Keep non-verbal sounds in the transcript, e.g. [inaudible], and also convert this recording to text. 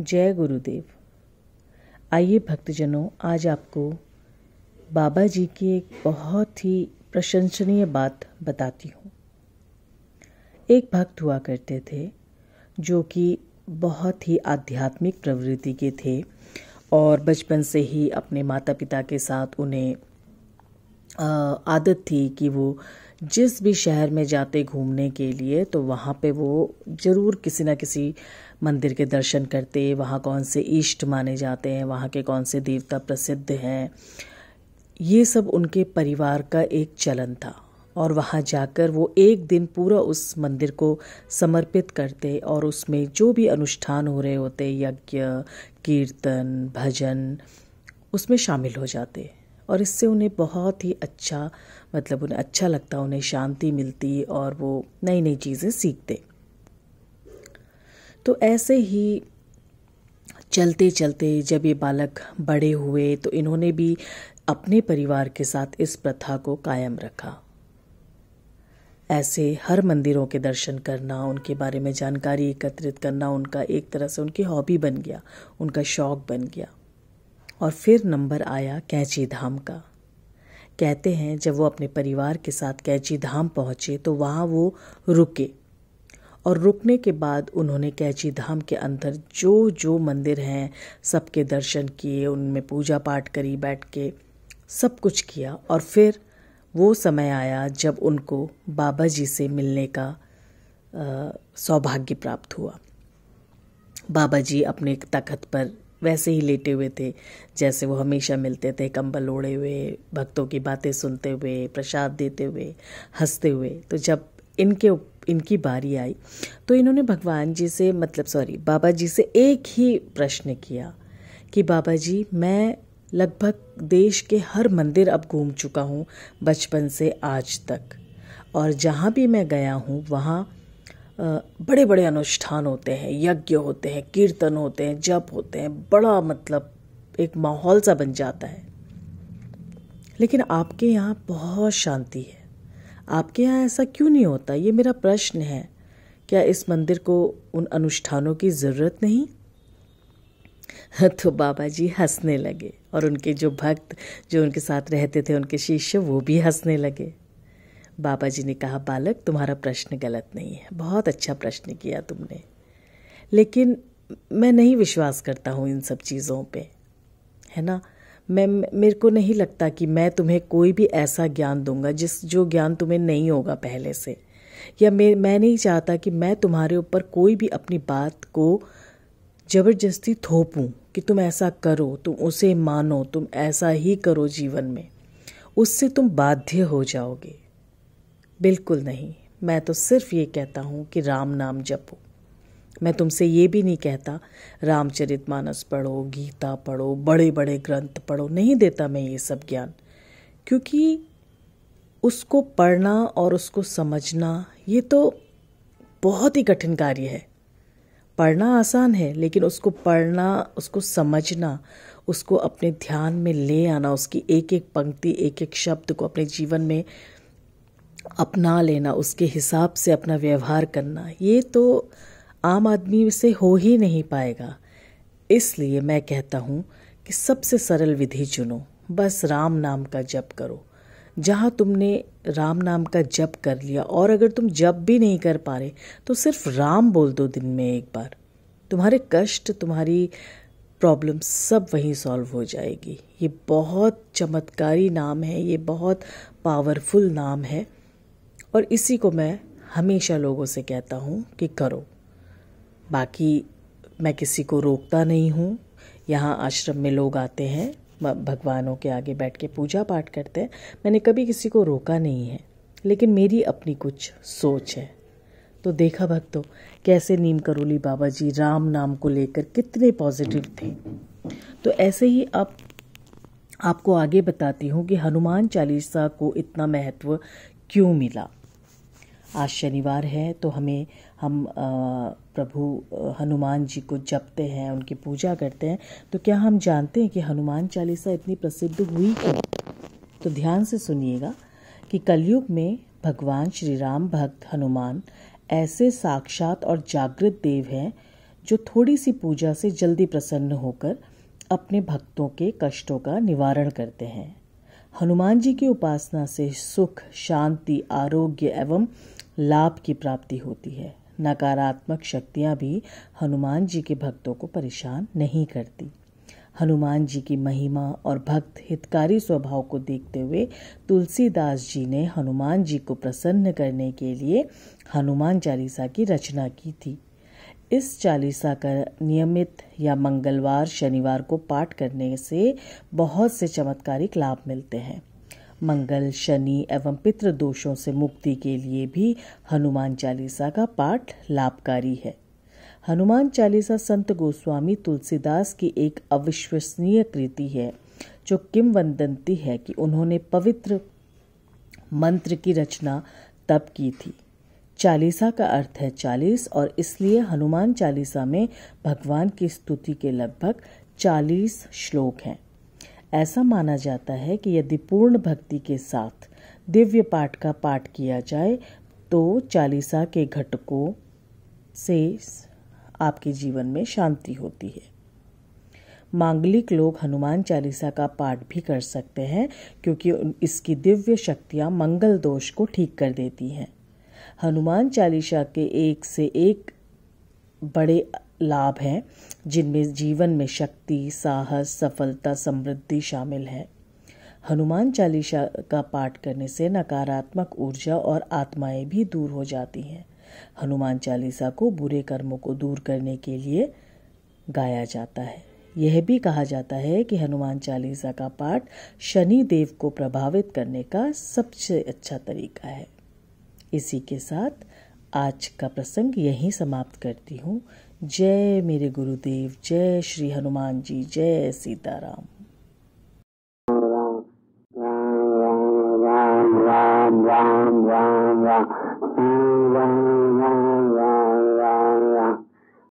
जय गुरुदेव आइए भक्तजनों आज आपको बाबा जी की एक बहुत ही प्रशंसनीय बात बताती हूँ एक भक्त हुआ करते थे जो कि बहुत ही आध्यात्मिक प्रवृत्ति के थे और बचपन से ही अपने माता पिता के साथ उन्हें आदत थी कि वो जिस भी शहर में जाते घूमने के लिए तो वहाँ पे वो ज़रूर किसी ना किसी मंदिर के दर्शन करते वहाँ कौन से इष्ट माने जाते हैं वहाँ के कौन से देवता प्रसिद्ध हैं ये सब उनके परिवार का एक चलन था और वहाँ जाकर वो एक दिन पूरा उस मंदिर को समर्पित करते और उसमें जो भी अनुष्ठान हो रहे होते यज्ञ कीर्तन भजन उसमें शामिल हो जाते और इससे उन्हें बहुत ही अच्छा मतलब उन्हें अच्छा लगता उन्हें शांति मिलती और वो नई नई चीज़ें सीखते तो ऐसे ही चलते चलते जब ये बालक बड़े हुए तो इन्होंने भी अपने परिवार के साथ इस प्रथा को कायम रखा ऐसे हर मंदिरों के दर्शन करना उनके बारे में जानकारी एकत्रित करना उनका एक तरह से उनकी हॉबी बन गया उनका शौक बन गया और फिर नंबर आया कैची धाम का कहते हैं जब वो अपने परिवार के साथ कैची धाम पहुँचे तो वहाँ वो रुके और रुकने के बाद उन्होंने कैची धाम के अंदर जो जो मंदिर हैं सबके दर्शन किए उनमें पूजा पाठ करी बैठ के सब कुछ किया और फिर वो समय आया जब उनको बाबा जी से मिलने का सौभाग्य प्राप्त हुआ बाबा जी अपने तखत पर वैसे ही लेटे हुए थे जैसे वो हमेशा मिलते थे कंबल ओढ़े हुए भक्तों की बातें सुनते हुए प्रसाद देते हुए हंसते हुए तो जब इनके इनकी बारी आई तो इन्होंने भगवान जी से मतलब सॉरी बाबा जी से एक ही प्रश्न किया कि बाबा जी मैं लगभग देश के हर मंदिर अब घूम चुका हूँ बचपन से आज तक और जहाँ भी मैं गया हूँ वहाँ बड़े बड़े अनुष्ठान होते हैं यज्ञ होते हैं कीर्तन होते हैं जप होते हैं बड़ा मतलब एक माहौल सा बन जाता है लेकिन आपके यहाँ बहुत शांति है आपके यहाँ ऐसा क्यों नहीं होता ये मेरा प्रश्न है क्या इस मंदिर को उन अनुष्ठानों की ज़रूरत नहीं [laughs] तो बाबा जी हंसने लगे और उनके जो भक्त जो उनके साथ रहते थे उनके शिष्य वो भी हंसने लगे बाबा जी ने कहा बालक तुम्हारा प्रश्न गलत नहीं है बहुत अच्छा प्रश्न किया तुमने लेकिन मैं नहीं विश्वास करता हूँ इन सब चीज़ों पे है ना मैं मेरे को नहीं लगता कि मैं तुम्हें कोई भी ऐसा ज्ञान दूंगा जिस जो ज्ञान तुम्हें नहीं होगा पहले से या मैं मैं नहीं चाहता कि मैं तुम्हारे ऊपर कोई भी अपनी बात को ज़बरदस्ती थोपूं कि तुम ऐसा करो तुम उसे मानो तुम ऐसा ही करो जीवन में उससे तुम बाध्य हो जाओगे बिल्कुल नहीं मैं तो सिर्फ ये कहता हूँ कि राम नाम जपो मैं तुमसे ये भी नहीं कहता रामचरित मानस पढ़ो गीता पढ़ो बड़े बड़े ग्रंथ पढ़ो नहीं देता मैं ये सब ज्ञान क्योंकि उसको पढ़ना और उसको समझना ये तो बहुत ही कठिन कार्य है पढ़ना आसान है लेकिन उसको पढ़ना उसको समझना उसको अपने ध्यान में ले आना उसकी एक एक पंक्ति एक एक शब्द को अपने जीवन में अपना लेना उसके हिसाब से अपना व्यवहार करना ये तो आम आदमी से हो ही नहीं पाएगा इसलिए मैं कहता हूँ कि सबसे सरल विधि चुनो बस राम नाम का जप करो जहाँ तुमने राम नाम का जप कर लिया और अगर तुम जप भी नहीं कर पा रहे तो सिर्फ राम बोल दो दिन में एक बार तुम्हारे कष्ट तुम्हारी प्रॉब्लम सब वहीं सॉल्व हो जाएगी ये बहुत चमत्कारी नाम है ये बहुत पावरफुल नाम है और इसी को मैं हमेशा लोगों से कहता हूँ कि करो बाकी मैं किसी को रोकता नहीं हूँ यहाँ आश्रम में लोग आते हैं भगवानों के आगे बैठ के पूजा पाठ करते हैं मैंने कभी किसी को रोका नहीं है लेकिन मेरी अपनी कुछ सोच है तो देखा भक्तों कैसे नीम करोली बाबा जी राम नाम को लेकर कितने पॉजिटिव थे तो ऐसे ही अब आपको आगे बताती हूँ कि हनुमान चालीसा को इतना महत्व क्यों मिला आज शनिवार है तो हमें हम प्रभु हनुमान जी को जपते हैं उनकी पूजा करते हैं तो क्या हम जानते हैं कि हनुमान चालीसा इतनी प्रसिद्ध हुई क्यों तो ध्यान से सुनिएगा कि कलयुग में भगवान श्री राम भक्त हनुमान ऐसे साक्षात और जागृत देव हैं जो थोड़ी सी पूजा से जल्दी प्रसन्न होकर अपने भक्तों के कष्टों का निवारण करते हैं हनुमान जी की उपासना से सुख शांति आरोग्य एवं लाभ की प्राप्ति होती है नकारात्मक शक्तियाँ भी हनुमान जी के भक्तों को परेशान नहीं करती हनुमान जी की महिमा और भक्त हितकारी स्वभाव को देखते हुए तुलसीदास जी ने हनुमान जी को प्रसन्न करने के लिए हनुमान चालीसा की रचना की थी इस चालीसा का नियमित या मंगलवार शनिवार को पाठ करने से बहुत से चमत्कारिक लाभ मिलते हैं मंगल शनि एवं पितृ दोषों से मुक्ति के लिए भी हनुमान चालीसा का पाठ लाभकारी है हनुमान चालीसा संत गोस्वामी तुलसीदास की एक अविश्वसनीय कृति है जो किम वंदंती है कि उन्होंने पवित्र मंत्र की रचना तब की थी चालीसा का अर्थ है चालीस और इसलिए हनुमान चालीसा में भगवान की स्तुति के लगभग चालीस श्लोक हैं ऐसा माना जाता है कि यदि पूर्ण भक्ति के साथ दिव्य पाठ का पाठ किया जाए तो चालीसा के घटकों से आपके जीवन में शांति होती है मांगलिक लोग हनुमान चालीसा का पाठ भी कर सकते हैं क्योंकि इसकी दिव्य शक्तियाँ मंगल दोष को ठीक कर देती हैं हनुमान चालीसा के एक से एक बड़े लाभ हैं जिनमें जीवन में शक्ति साहस सफलता समृद्धि शामिल है हनुमान चालीसा का पाठ करने से नकारात्मक ऊर्जा और आत्माएं भी दूर हो जाती हैं हनुमान चालीसा को बुरे कर्मों को दूर करने के लिए गाया जाता है यह भी कहा जाता है कि हनुमान चालीसा का पाठ शनि देव को प्रभावित करने का सबसे अच्छा तरीका है इसी के साथ आज का प्रसंग यहीं समाप्त करती हूँ जय मेरे गुरुदेव जय श्री हनुमान जी जय सीताराम राम राम राम राम राम राम